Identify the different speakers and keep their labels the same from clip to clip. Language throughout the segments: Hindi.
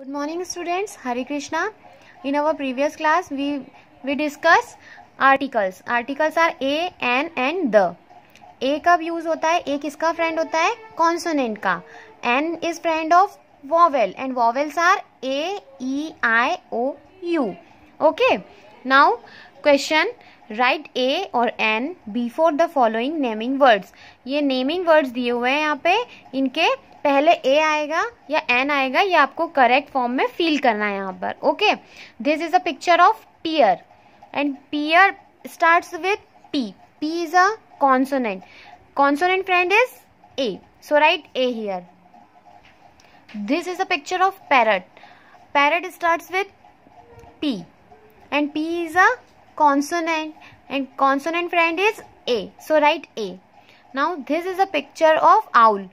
Speaker 1: Good morning students Hare Krishna in our previous class we we discuss articles articles are a an and the a कब यूज होता है ए किसका फ्रेंड होता है कॉन्सोनेंट का an is friend of vowel and vowels are A E I O U okay now question write a और an before the following naming words ये नेमिंग वर्ड्स दिए हुए हैं यहाँ पे इनके पहले ए आएगा या एन आएगा या आपको करेक्ट फॉर्म में फील करना है यहाँ पर okay this is a picture of pear and pear start with P P is a consonant consonant friend is a so right a here this is a picture of parrot parrot start with P and P is a consonant and consonant friend is a so right a now this is a picture of owl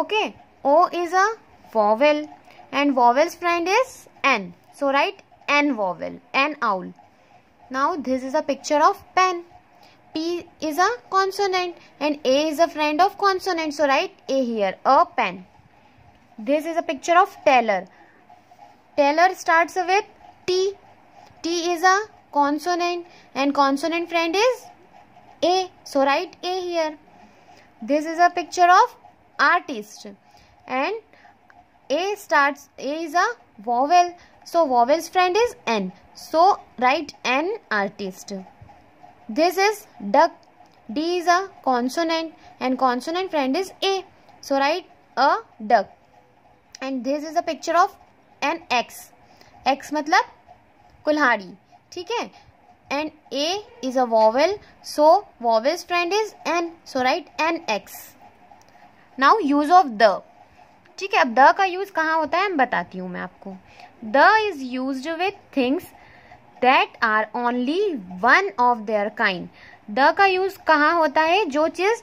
Speaker 1: Okay. O is a vowel and vowel's friend is N. So write N vowel, N owl. Now this is a picture of pen. P is a consonant and A is a friend of consonant. So write A here, a pen. This is a picture of teller. Teller starts with T. T is a consonant and consonant friend is A. So write A here. This is a picture of artist and a starts a is a vowel so vowel's friend is n so write an artist this is duck d is a consonant and consonant friend is a so write a duck and this is a picture of an x x मतलब कुल्हाड़ी ठीक है and a is a vowel so vowel's friend is n so write an x now use of the ठीक है अब द का यूज कहाँ होता है बताती हूँ मैं आपको the is use with things that are only one of their kind the का यूज कहाँ होता है जो चीज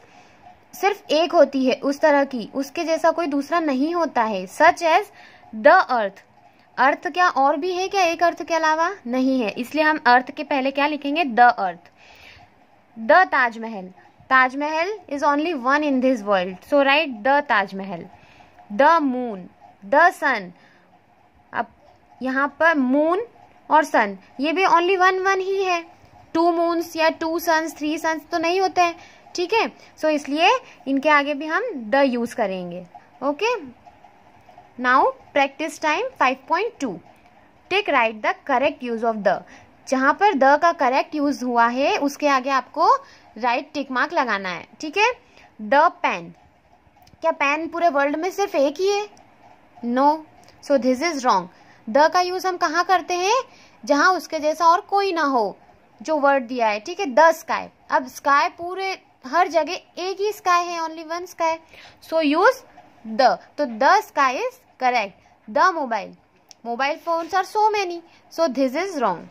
Speaker 1: सिर्फ एक होती है उस तरह की उसके जैसा कोई दूसरा नहीं होता है सच एज द अर्थ अर्थ क्या और भी है क्या एक अर्थ के अलावा नहीं है इसलिए हम अर्थ के पहले क्या लिखेंगे the earth the Taj Mahal Taj Mahal is only one in this world so right the Taj Mahal the moon the sun अब यहाँ पर मून और सन ये भी ओनली वन वन ही है टू मून्स या टू सन्स थ्री सन्स तो नहीं होते हैं ठीक है सो so, इसलिए इनके आगे भी हम द यूज करेंगे okay now practice time 5.2 take right the correct use of the जहां पर द का करेक्ट यूज हुआ है उसके आगे आपको राइट टिक मार्क लगाना है ठीक है द पेन क्या पेन पूरे वर्ल्ड में सिर्फ एक ही है no so this is wrong the का यूज हम कहाँ करते हैं जहां उसके जैसा और कोई ना हो जो वर्ड दिया है ठीक है द स्काई अब स्काई पूरे हर जगह एक ही स्काई है only one sky so use the तो the sky is correct the mobile mobile phones are so many so this is wrong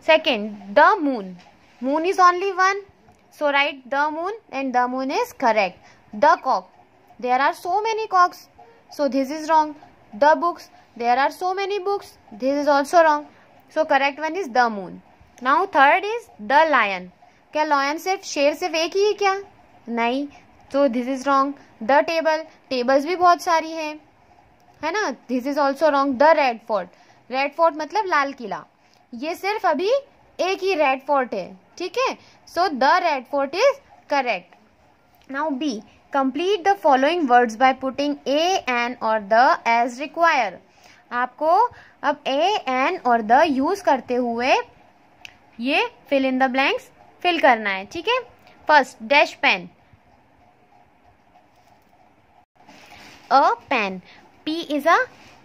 Speaker 1: Second, the moon. Moon is only one. So write the moon and the moon is correct. The cock. There are so many cocks. So this is wrong. The books. There are so many books. This is also wrong. So correct one is the moon. Now third is the lion. kya lion सिर्फ sher सिर्फ ek hi hai kya nahi so this is wrong the table tables bhi bahut sari hai hai na this is also wrong the red fort red fort matlab lal kila ये सिर्फ अभी एक ही रेड फोर्ट है ठीक है so the red fort is correct now be complete the following words by putting a an और द एज रिक्वायर आपको अब ए एन और द यूज करते हुए ये fill in the blanks fill करना है ठीक है first dash pen a pen p is a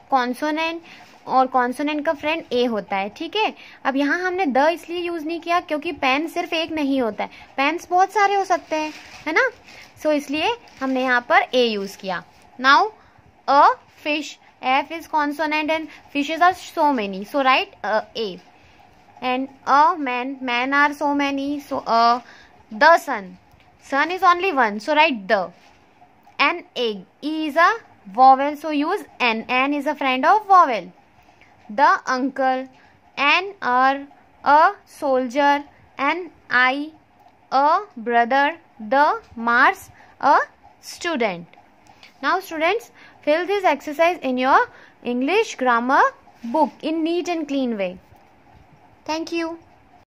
Speaker 1: consonant और कॉन्सोनेंट का फ्रेंड ए होता है ठीक है अब यहाँ हमने द इसलिए यूज़ नहीं किया क्योंकि पेन सिर्फ एक नहीं होता है पेन्स बहुत सारे हो सकते हैं है ना सो so, इसलिए हमने यहाँ पर ए यूज़ किया now a fish f is consonant and fishes are so many so right a and a man man are so many so a the sun sun is only one so right the an egg e is a vowel so use an an is a friend of vowel the uncle, and are a soldier, and I a brother, the Mars a student. Now students fill this exercise in your English grammar book in neat and clean way. Thank you.